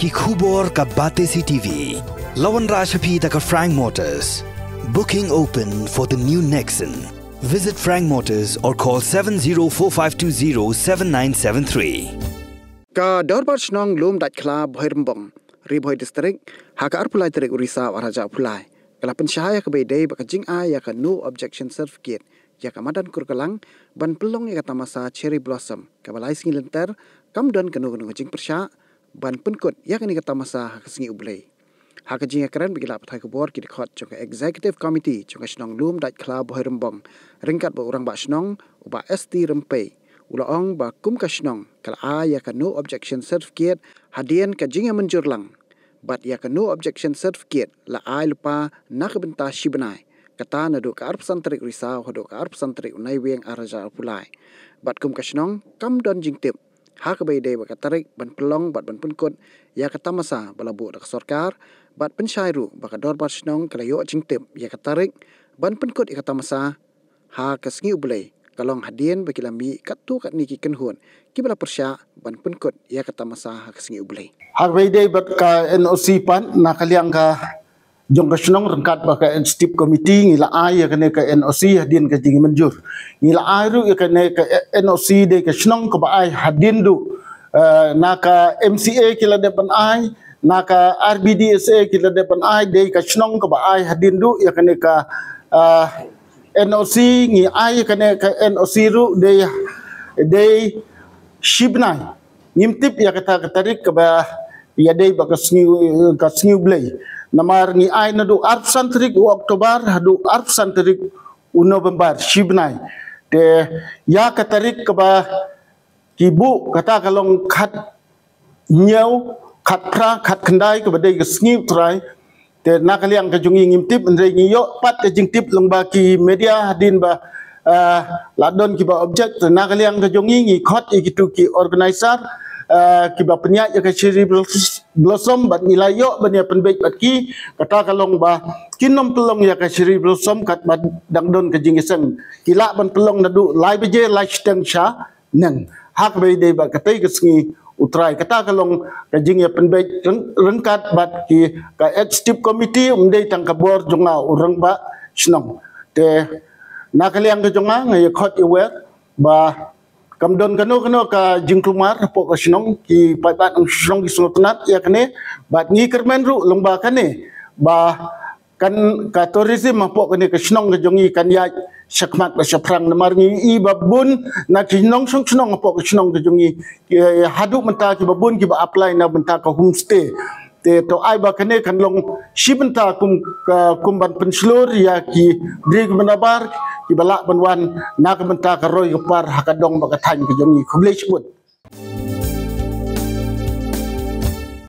की खुबोर का बातेसी टीवी लवन राशफी तक Frank Motors booking open for the new Nexon visit Frank Motors और call 7045207973 ka dor bar snong lum dat khla bhair mbong ri bhoi district ha ka ar pulai tarik urisa wara ja pulai kala pen sha ya ka be dei ba jing a ya ka no objection certificate ya ka madan kur kalang ban pelong ya ka tamasa cherry blossom ka balai sing lenter kam don no no jing persha ban penkut yak ni kata masa kesingi sengi ublei hak jing akran bila pat hak bor kit khot chok executive committee chok snong lum dat kla bo rembong ringkat bo urang ba snong ba st rempe ula ong ba kum ka snong kal a yak no objection certificate hadian ka jing menjur bat yak no objection certificate la ai lupa nak benta shibnai kata na do ka arp santrik risa ho do ka arp santrik unai wing araja pulai bat kum ka snong kam don jing tip ហាក់បីដេវកតរិកបានប្រឡងបាត់បានពុនគុតយ៉ាកតមសាបលបុរកសរការបាត់បិនឆៃរុបកដរបាត់ឆ្នងក្រយោជីងទឹមយ៉ាកតរិកបានពុនគុតយ៉ាកតមសាហាកស្ងៀវប្លេកឡងហាឌៀនបកិលាមីកតូកនីគីកិនហួនគីបលប្រជាបានពុនគុតយ៉ាកតមសាហាកស្ងៀវប្លេហាក់បីដេបកអេនអូស៊ីប៉ាន់ណាខលៀងកា jong kasnong rengkat ba ka komiti committee ngila ai ya kene ka NOC hadin ka tinggi menjur ngila ai ru ya kene ka NOC de kasnong ka ba ai hadin du eh, na ka MCA kila de pan ai na ka RBDSA kila de pan ai de kasnong ka ba eh, ai hadin du ya kene ka NOC ngi ai ya kene ka NOC ru de de shibnai ngim tip ya kata ka tarik ka ba ya dey ba ka sniw blay namar ni ay na du arp santrik u oktobar du arp santrik u november shibnai te ya ka tarik ka ba ki kata ka long khat nyau khat pra khat khandai ka ba dey ka sniw try te nakali ang ka jungi ngim tip ndre ngi yo pat ka jing tip long ba ki media hadin ba Uh, ah, ladon kiba objek nakali ang ka jungi ngi ikut ki organizer Eh, kiba penyak ya kaciri blossom bat nilayo ban ya penbek bat ki kata kalong ba kinom pelong ya kaciri blossom kat bat dangdon ke jingisen kila ban pelong nadu lai beje lai steng sha neng hak bai de ba katai ke sngi utrai kata kalong ke jing ya penbaik, rengkat bat ki ka ex tip committee umdei tang ka bor jonga urang ba snong te nakaliang ke jonga ngai khot iwer ba kam don kano kano ka jingklumar po ka sinong ki paipat ang sinong ki sunotanat ya kane ba ngi ru lumba kane ba kan ka tourism po kane ka sinong ka jongi kan ya sakmat ba sa prang namar ngi i babun na ki sinong sung sinong po ka sinong ka jongi eh, hadu menta ki babun ki ba apply na menta ka homestay te to ai ba kane kan long shibenta kum kum ban ya ki drig menabar อีบละบันวันนากบันตากระโรยกระปาร์ฮักกระดองบักกระทันกระยงยีคุ้มเลชุด